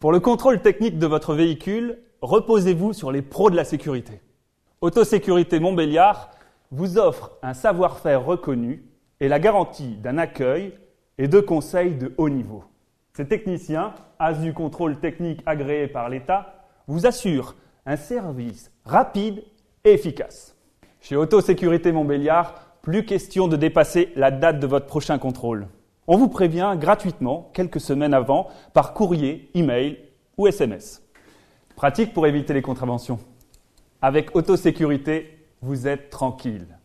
Pour le contrôle technique de votre véhicule, reposez-vous sur les pros de la sécurité. Autosécurité Montbéliard vous offre un savoir-faire reconnu et la garantie d'un accueil et de conseils de haut niveau. Ces techniciens, as du contrôle technique agréé par l'État, vous assurent un service rapide et efficace. Chez Autosécurité Montbéliard, plus question de dépasser la date de votre prochain contrôle. On vous prévient gratuitement quelques semaines avant par courrier, email ou SMS. Pratique pour éviter les contraventions. Avec Autosécurité, vous êtes tranquille.